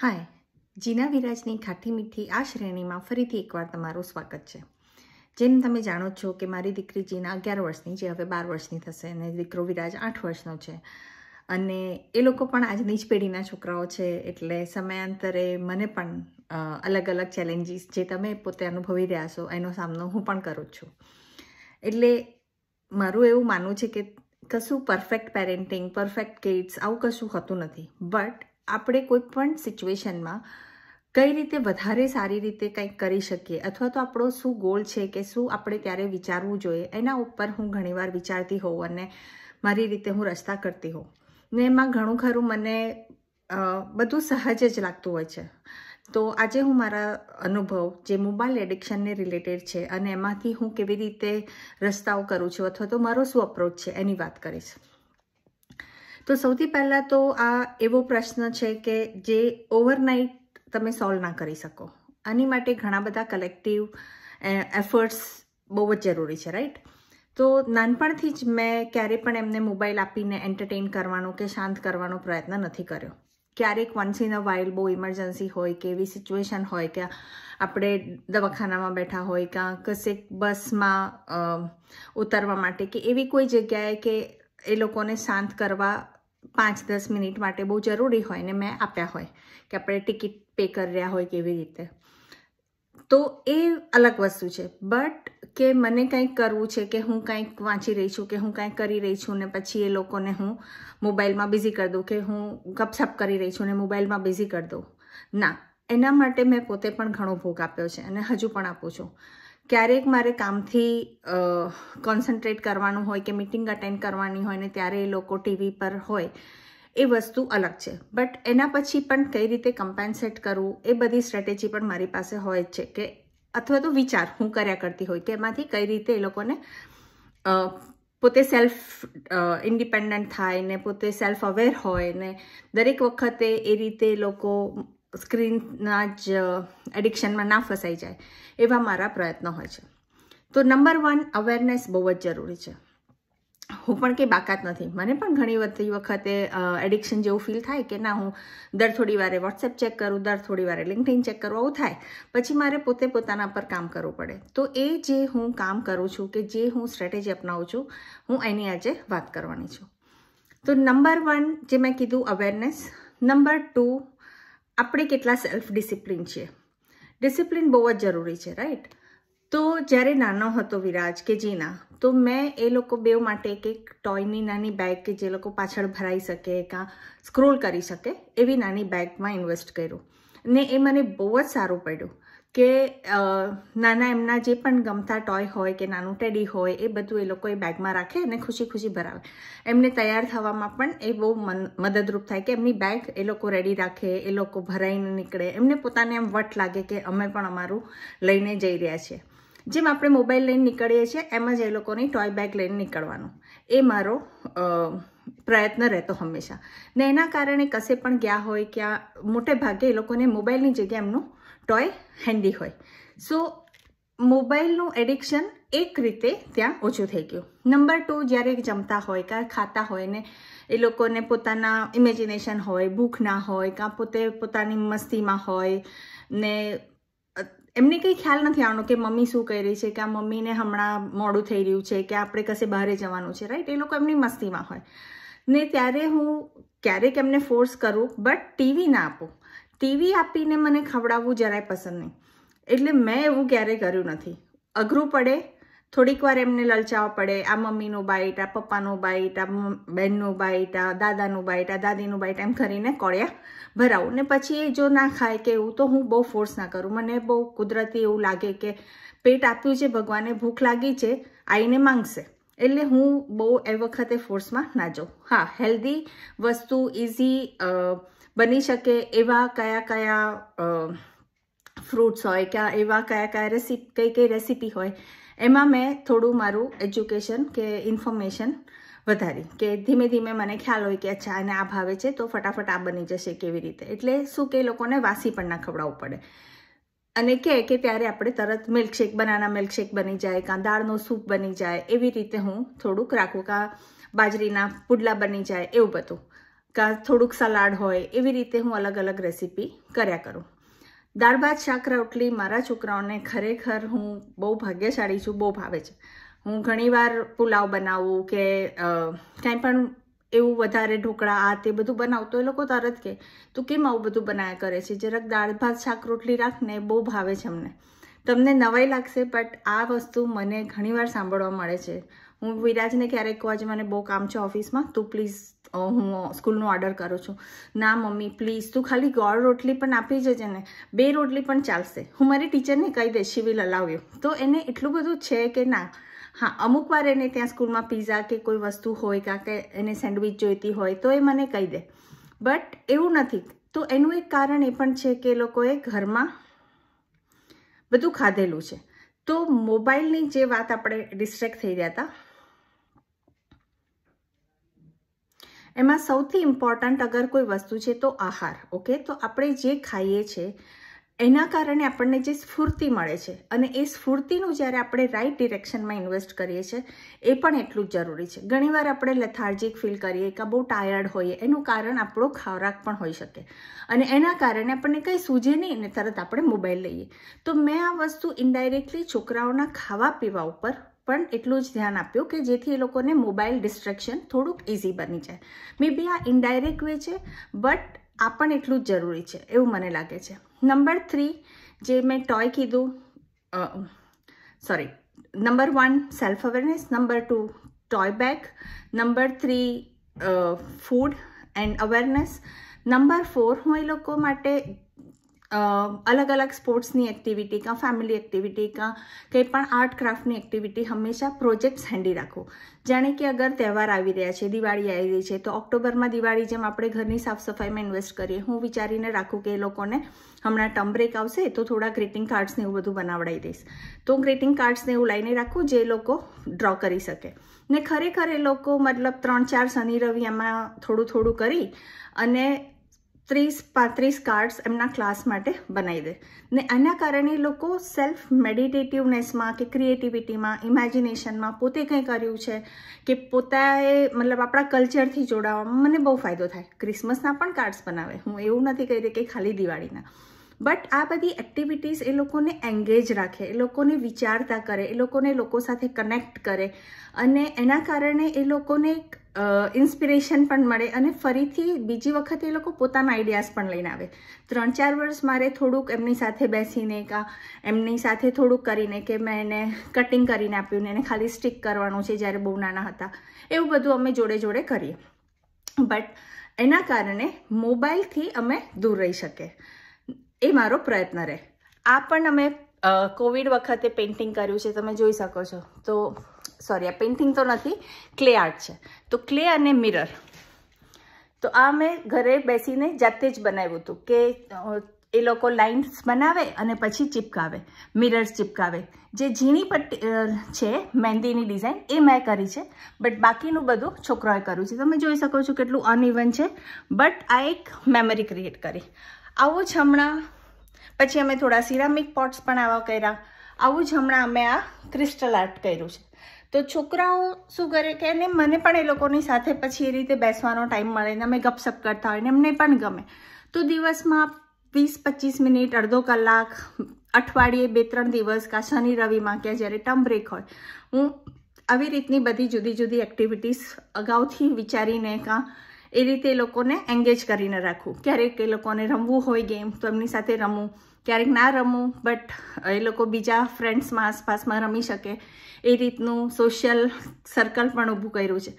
હાય જીના વિરાજની ખાટી મીઠી આ શ્રેણીમાં ફરીથી એકવાર તમારું સ્વાગત છે જેમ તમે જાણો છો કે મારી દીકરી જીના અગિયાર વર્ષની જે હવે બાર વર્ષની થશે અને દીકરો વિરાજ આઠ વર્ષનો છે અને એ લોકો પણ આજની જ પેઢીના છોકરાઓ છે એટલે સમયાંતરે મને પણ અલગ અલગ ચેલેન્જીસ જે તમે પોતે અનુભવી રહ્યા છો એનો સામનો હું પણ કરું છું એટલે મારું એવું માનવું છે કે કશું પરફેક્ટ પેરેન્ટિંગ પરફેક્ટ કિડ્સ આવું કશું હોતું નથી બટ આપણે કોઈ પણ સિચ્યુએશનમાં કઈ રીતે વધારે સારી રીતે કંઈક કરી શકીએ અથવા તો આપણો શું ગોલ છે કે શું આપણે ત્યારે વિચારવું જોઈએ એના ઉપર હું ઘણીવાર વિચારતી હોઉં અને મારી રીતે હું રસ્તા કરતી હોઉં ને એમાં ઘણું ખરું મને બધું સહજ જ લાગતું હોય છે તો આજે હું મારા અનુભવ જે મોબાઈલ એડિક્શનને રિલેટેડ છે અને એમાંથી હું કેવી રીતે રસ્તાઓ કરું છું અથવા તો મારો શું અપ્રોચ છે એની વાત કરીશ તો સૌથી પહેલાં તો આ એવો પ્રશ્ન છે કે જે ઓવરનાઇટ તમે સોલ્વ ના કરી શકો આની માટે ઘણા બધા કલેક્ટિવ એફર્ટ્સ બહુ જ જરૂરી છે રાઈટ તો નાનપણથી જ મેં ક્યારે પણ એમને મોબાઈલ આપીને એન્ટરટેન કરવાનો કે શાંત કરવાનો પ્રયત્ન નથી કર્યો ક્યારેક વન્સ ઇન અ વાઇલ્ડ બહુ ઇમરજન્સી હોય કે એવી સિચ્યુએશન હોય કે આપણે દવાખાનામાં બેઠા હોય કાં કશેક બસમાં ઉતરવા માટે કે એવી કોઈ જગ્યાએ કે એ લોકોને શાંત કરવા પાંચ દસ મિનિટ માટે બહુ જરૂરી હોય ને મેં આપ્યા હોય કે આપણે ટિકિટ પે કરી રહ્યા હોય કેવી રીતે તો એ અલગ વસ્તુ છે બટ કે મને કંઈક કરવું છે કે હું કંઈક વાંચી રહી છું કે હું કંઈક કરી રહી છું ને પછી એ લોકોને હું મોબાઈલમાં બિઝી કરી દઉં કે હું ગપસપ કરી રહી છું ને મોબાઈલમાં બિઝી કરી દઉં ના એના માટે મેં પોતે પણ ઘણો ભોગ આપ્યો છે અને હજુ પણ આપું છું ક્યારેક મારે કામથી કોન્સન્ટ્રેટ કરવાનું હોય કે મિટિંગ અટેન્ડ કરવાની હોય ને ત્યારે એ લોકો ટીવી પર હોય એ વસ્તુ અલગ છે બટ એના પછી પણ કઈ રીતે કમ્પેન્સેટ કરવું એ બધી સ્ટ્રેટેજી પણ મારી પાસે હોય છે કે અથવા તો વિચાર હું કર્યા કરતી હોય કે એમાંથી કઈ રીતે એ લોકોને પોતે સેલ્ફ ઇન્ડિપેન્ડન્ટ થાય ને પોતે સેલ્ફ અવેર હોય ને દરેક વખતે એ રીતે લોકો સ્ક્રીનના જ એડિક્શનમાં ના ફસાઈ જાય એવા મારા પ્રયત્નો હોય છે તો નંબર વન અવેરનેસ બહુ જ જરૂરી છે હું પણ કંઈ બાકાત નથી મને પણ ઘણી બધી વખતે એડિક્શન જેવું ફીલ થાય કે ના હું દર થોડી વારે વોટ્સએપ ચેક કરું દર થોડી વારે લિંકડિન ચેક કરું આવું થાય પછી મારે પોતે પોતાના પર કામ કરવું પડે તો એ જે હું કામ કરું છું કે જે હું સ્ટ્રેટેજી અપનાવું છું હું એની આજે વાત કરવાની છું તો નંબર વન જે મેં કીધું અવેરનેસ નંબર ટુ આપણે કેટલા સેલ્ફ ડિસિપ્લિન છે ડિસિપ્લિન બહુ જ જરૂરી છે રાઈટ તો જ્યારે નાનો હતો વિરાજ કે જીના તો મેં એ લોકો બે માટે એક એક ટોયની નાની બેગ કે જે લોકો પાછળ ભરાઈ શકે કાં સ્ક્રોલ કરી શકે એવી નાની બેગમાં ઇન્વેસ્ટ કર્યું ને એ મને બહુ જ સારું પડ્યું કે નાના એમના જે પણ ગમતા ટોય હોય કે નાનું ટેડી હોય એ બધું એ લોકો એ બેગમાં રાખે અને ખુશી ખુશી ભરાવે એમને તૈયાર થવામાં પણ એ બહુ મદદરૂપ થાય કે એમની બેગ એ લોકો રેડી રાખે એ લોકો ભરાઈને નીકળે એમને પોતાને એમ વટ લાગે કે અમે પણ અમારું લઈને જઈ રહ્યા છીએ જેમ આપણે મોબાઈલ લઈને નીકળીએ છીએ એમ જ એ લોકોની ટોય બેગ લઈને નીકળવાનું એ મારો પ્રયત્ન રહેતો હંમેશા ને એના કારણે કશે પણ ગયા હોય ક્યાં મોટે ભાગે એ લોકોને મોબાઈલની જગ્યાએ એમનું ટોય હેન્ડી હોય સો મોબાઈલનું એડિક્શન એક રીતે ત્યાં ઓછું થઈ ગયું નંબર ટુ જ્યારે જમતા હોય કાં ખાતા હોય ને એ લોકોને પોતાના ઇમેજિનેશન હોય ભૂખ ના હોય કાં પોતે પોતાની મસ્તીમાં હોય ને એમને કંઈ ખ્યાલ નથી આવવાનો કે મમ્મી શું કરી રહી છે કે આ મમ્મીને હમણાં મોડું થઈ રહ્યું છે કે આપણે કશે બહારે જવાનું છે રાઈટ એ લોકો એમની મસ્તીમાં હોય ને ત્યારે હું ક્યારેક એમને ફોર્સ કરું બટ ટીવી ના આપું ટીવી આપીને મને ખવડાવવું જરાય પસંદ નહીં એટલે મેં એવું ક્યારેય કર્યું નથી અઘરું પડે થોડીક વાર એમને લલચાવવા પડે આ મમ્મીનું બાઈટ આ પપ્પાનું બાઈટ આ બહેનનો બાઈટ આ દાદાનું બાઈટ આ દાદીનું બાઈટ એમ કરીને કોળિયા ભરાવું ને પછી એ જો ના ખાય કે એવું તો હું બહુ ફોર્સ ના કરું મને બહુ કુદરતી એવું લાગે કે પેટ આપ્યું છે ભગવાને ભૂખ લાગી છે આઈને માંગશે એટલે હું બહુ એ વખતે ફોર્સમાં ના જાઉં હા હેલ્ધી વસ્તુ ઇઝી બની શકે એવા કયા કયા ફ્રૂટ્સ હોય ક્યાં એવા કયા કયા રેસીપી કઈ કઈ રેસીપી હોય એમાં મેં થોડું મારું એજ્યુકેશન કે ઇન્ફોર્મેશન વધારી કે ધીમે ધીમે મને ખ્યાલ હોય કે અચ્છા આને આ ભાવે છે તો ફટાફટ આ બની જશે કેવી રીતે એટલે શું કે લોકોને વાસી પણ ના ખવડાવવું પડે અને કહે કે ત્યારે આપણે તરત મિલ્કશેક બનાના મિલ્કશેક બની જાય કાં દાળનો સૂપ બની જાય એવી રીતે હું થોડુંક રાખું કાં બાજરીના પુડલા બની જાય એવું બધું કા થોડુંક સલાડ હોય એવી રીતે હું અલગ અલગ રેસીપી કર્યા કરું દાળ ભાત શાક રોટલી મારા છોકરાઓને ખરેખર હું બહુ ભાગ્યશાળી છું બહુ ભાવે છે હું ઘણીવાર પુલાવ બનાવું કે કાંઈ પણ એવું વધારે ઢોકળા આ તે બધું બનાવતો એ લોકો તરત કે તું કેમ આવું બધું બનાવ્યા કરે છે જરાક દાળ ભાત શાક રોટલી રાખને બહુ ભાવે છે અમને તમને નવાઈ લાગશે બટ આ વસ્તુ મને ઘણીવાર સાંભળવા મળે છે હું વિરાજને ક્યારેક કહું છું મને બહુ કામ છે ઓફિસમાં તું પ્લીઝ હું સ્કૂલનો ઓર્ડર કરું છું ના મમ્મી પ્લીઝ તું ખાલી ગોળ રોટલી પણ આપી જજે ને બે રોટલી પણ ચાલશે હું મારી ટીચરને કહી દઈશ સિવિલ વિલ તો એને એટલું બધું છે કે ના હા અમુક વાર એને ત્યાં સ્કૂલમાં પીઝા કે કોઈ વસ્તુ હોય કાં કે એને સેન્ડવિચ જોઈતી હોય તો એ મને કહી દે બટ એવું નથી તો એનું એક કારણ એ પણ છે કે એ લોકોએ ઘરમાં બધું ખાધેલું છે તો મોબાઈલની જે વાત આપણે ડિસ્ટ્રેક્ટ થઈ રહ્યા હતા એમાં સૌથી ઇમ્પોર્ટન્ટ અગર કોઈ વસ્તુ છે તો આહાર ઓકે તો આપણે જે ખાઈએ છીએ એના કારણે આપણને જે સ્ફૂર્તિ મળે છે અને એ સ્ફૂર્તિનું જ્યારે આપણે રાઈટ ડિરેક્શનમાં ઇન્વેસ્ટ કરીએ છીએ એ પણ એટલું જ જરૂરી છે ઘણીવાર આપણે લેથાર્જિક ફીલ કરીએ કે બહુ ટાયર્ડ હોઈએ એનું કારણ આપણો ખોરાક પણ હોઈ શકે અને એના કારણે આપણને કંઈ સૂજે નહીં ને તરત આપણે મોબાઈલ લઈએ તો મેં આ વસ્તુ ઇન્ડાયરેક્ટલી છોકરાઓના ખાવા પીવા ઉપર પણ એટલું જ ધ્યાન આપ્યું કે જેથી એ લોકોને મોબાઈલ ડિસ્ટ્રેક્શન થોડુંક ઇઝી બની જાય મે બી આ ઇનડાયરેક્ટ વે છે બટ આ પણ એટલું જ જરૂરી છે એવું મને લાગે છે નંબર થ્રી જે મેં ટોય કીધું sorry number one self awareness number two toy bag number three food and awareness number four હું એ લોકો માટે અલગ અલગ સ્પોર્ટ્સની એક્ટિવિટી કાં ફેમિલી એક્ટિવિટી કાં કંઈ પણ આર્ટ ક્રાફ્ટની એક્ટિવિટી હંમેશા પ્રોજેક્ટ્સ હેન્ડી રાખો જાણે કે અગર તહેવાર આવી રહ્યા છે દિવાળી આવી રહી છે તો ઓક્ટોબરમાં દિવાળી જેમ આપણે ઘરની સાફ સફાઈમાં ઇન્વેસ્ટ કરીએ હું વિચારીને રાખું કે એ લોકોને હમણાં ટર્મ બ્રેક આવશે તો થોડા ગ્રીટિંગ કાર્ડ્સને એવું બધું બનાવડાવી દઈશ તો ગ્રીટિંગ કાર્ડ્સને એવું લઈને રાખું જે લોકો ડ્રો કરી શકે ને ખરેખર એ લોકો મતલબ ત્રણ ચાર શનિ રવિ એમાં થોડું થોડું કરી અને ત્રીસ પાંત્રીસ કાર્ડ્સ એમના ક્લાસ માટે બનાવી દે ને આના કારણે લોકો સેલ્ફ મેડિટેટિવનેસમાં કે ક્રિએટિવિટીમાં ઇમેજિનેશનમાં પોતે કંઈ કર્યું છે કે પોતાએ મતલબ આપણા કલ્ચરથી જોડાવામાં મને બહુ ફાયદો થાય ક્રિસમસના પણ કાર્ડ્સ બનાવે હું એવું નથી કહી રહી કે ખાલી દિવાળીના બટ આ બધી એક્ટિવિટીઝ એ લોકોને એન્ગેજ રાખે એ લોકોને વિચારતા કરે એ લોકોને લોકો સાથે કનેક્ટ કરે અને એના કારણે એ લોકોને એક ઇન્સ્પિરેશન પણ મળે અને ફરીથી બીજી વખત એ લોકો પોતાના આઈડિયાઝ પણ લઈને આવે ત્રણ ચાર વર્ષ મારે થોડુંક એમની સાથે બેસીને કા એમની સાથે થોડુંક કરીને કે મેં એને કટિંગ કરીને આપ્યું ને એને ખાલી સ્ટીક કરવાનું છે જ્યારે બહુ નાના હતા એવું બધું અમે જોડે જોડે કરીએ બટ એના કારણે મોબાઈલથી અમે દૂર રહી શકે એ મારો પ્રયત્ન રહે આ પણ અમે કોવિડ વખતે પેઇન્ટિંગ કર્યું છે તમે જોઈ શકો છો તો સોરી આ પેઇન્ટિંગ તો નથી ક્લે આર્ટ છે તો ક્લે અને મિરર તો આ મેં ઘરે બેસીને જાતે જ બનાવ્યું હતું કે એ લોકો લાઇન્સ બનાવે અને પછી ચિપકાવે મિરર્સ ચિપકાવે જે ઝીણી પટ્ટી છે મહેંદીની ડિઝાઇન એ મેં કરી છે બટ બાકીનું બધું છોકરાએ કર્યું છે તમે જોઈ શકો છો કેટલું અનઇવન છે બટ આ એક મેમરી ક્રિએટ કરી આવું જ હમણાં પછી અમે થોડા સિરામિક પોટ્સ પણ આવા કર્યા આવું જ હમણાં અમે આ ક્રિસ્ટલ આર્ટ કર્યું છે તો છોકરાઓ શું કરે કે ને મને પણ એ લોકોની સાથે પછી એ રીતે બેસવાનો ટાઈમ મળે ને અમે ગપસપ કરતા હોય ને એમને પણ ગમે તો દિવસમાં વીસ પચીસ મિનિટ અડધો કલાક અઠવાડિયે બે ત્રણ દિવસ કાં શનિ રવિમાં કે જ્યારે ટર્મ બ્રેક હોય હું આવી રીતની બધી જુદી જુદી એક્ટિવિટીઝ અગાઉથી વિચારીને કાં એ રીતે એ લોકોને એન્ગેજ કરીને રાખવું ક્યારેક એ લોકોને રમવું હોય ગેમ તો એમની સાથે રમું ક્યારેક ના રમું બટ એ લોકો બીજા ફ્રેન્ડ્સમાં આસપાસમાં રમી શકે એ રીતનું સોશિયલ સર્કલ પણ ઊભું કર્યું છે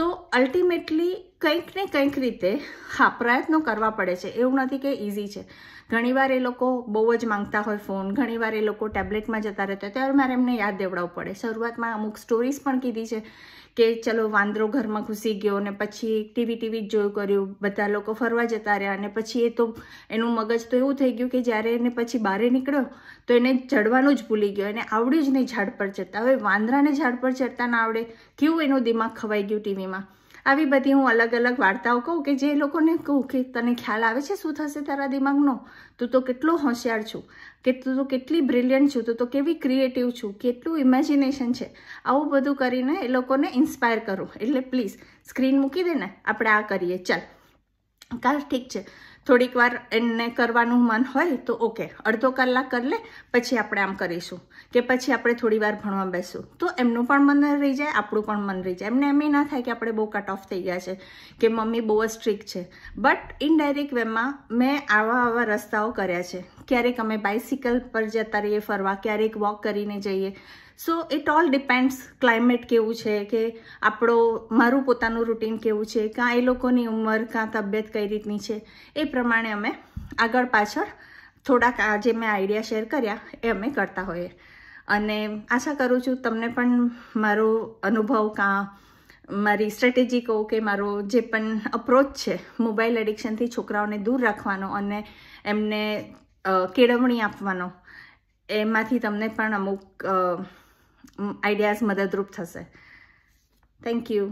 તો અલ્ટિમેટલી કંઈક ને કંઈક રીતે હા પ્રયત્નો કરવા પડે છે એવું નથી કે ઇઝી છે ઘણીવાર એ લોકો બહુ જ માંગતા હોય ફોન ઘણીવાર એ લોકો ટેબ્લેટમાં જતા રહેતા હોય ત્યારે મારે એમને યાદ દેવડાવવું પડે શરૂઆતમાં અમુક સ્ટોરીઝ પણ કીધી છે કે ચલો વાંદરો ઘરમાં ઘૂસી ગયો અને પછી ટીવી ટીવી જ જોયું કર્યું બધા લોકો ફરવા જતા રહ્યા અને પછી એ તો એનું મગજ તો એવું થઈ ગયું કે જ્યારે એને પછી બહાર નીકળ્યો તો એને ચડવાનું જ ભૂલી ગયો એને આવડ્યું જ નહીં ઝાડ પર ચડતા હવે વાંદરાને ઝાડ પર ચડતા ના આવડે કેવું એનું દિમાગ ખવાઈ ગયું ટીવીમાં આવી બધી હું અલગ અલગ વાર્તાઓ કહું કે જે લોકોને કહું કે તને ખ્યાલ આવે છે શું થશે તારા દિમાગનો તું તો કેટલો હોશિયાર છું કે તું તો કેટલી બ્રિલિયન્ટ છું તું તો કેવી ક્રિએટિવ છું કેટલું ઇમેજિનેશન છે આવું બધું કરીને એ લોકોને ઇન્સ્પાયર કરું એટલે પ્લીઝ સ્ક્રીન મૂકી દે ને આપણે આ કરીએ ચાલ કાલ ઠીક છે થોડીક વાર એને કરવાનું મન હોય તો ઓકે અડધો કલાક કરી લે પછી આપણે આમ કરીશું કે પછી આપણે થોડી વાર ભણવા બેસું તો એમનું પણ મન રહી જાય આપણું પણ મન રહી જાય એમને એમ ના થાય કે આપણે બહુ કટ ઓફ થઈ ગયા છે કે મમ્મી બહુ જ સ્ટ્રીક છે બટ ઇનડાયરેક્ટ વેમાં મેં આવા આવા રસ્તાઓ કર્યા છે ક્યારેક અમે બાઇસિકલ પર જતા રહીએ ફરવા ક્યારેક વોક કરીને જઈએ so it all depends climate કેવું છે કે આપણો મારું પોતાનું રૂટીન કેવું છે કાં એ લોકોની ઉંમર કાં તબિયત કઈ રીતની છે એ પ્રમાણે પ્રમાણે અમે આગળ પાછળ થોડાક આ જે મેં આઈડિયા શેર કર્યા એ અમે કરતા હોઈએ અને આશા કરું છું તમને પણ મારો અનુભવ કાં મારી સ્ટ્રેટેજી કહું કે મારો જે પણ અપ્રોચ છે મોબાઈલ એડિક્શનથી છોકરાઓને દૂર રાખવાનો અને એમને કેળવણી આપવાનો એમાંથી તમને પણ અમુક આઈડિયાઝ મદદરૂપ થશે થેન્ક યુ